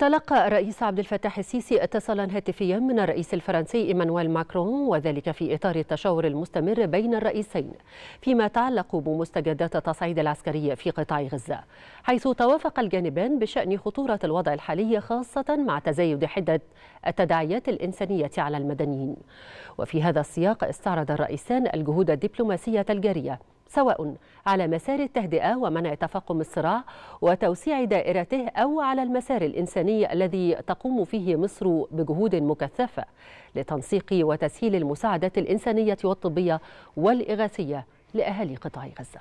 تلقى الرئيس عبد الفتاح السيسي اتصالا هاتفيا من الرئيس الفرنسي ايمانويل ماكرون وذلك في اطار التشاور المستمر بين الرئيسين فيما يتعلق بمستجدات التصعيد العسكري في قطاع غزه حيث توافق الجانبان بشان خطوره الوضع الحالي خاصه مع تزايد حده التداعيات الانسانيه على المدنيين وفي هذا السياق استعرض الرئيسان الجهود الدبلوماسيه الجاريه سواء على مسار التهدئة ومنع تفاقم الصراع وتوسيع دائرته أو على المسار الإنساني الذي تقوم فيه مصر بجهود مكثفة لتنسيق وتسهيل المساعدات الإنسانية والطبية والإغاثية لأهالي قطاع غزة.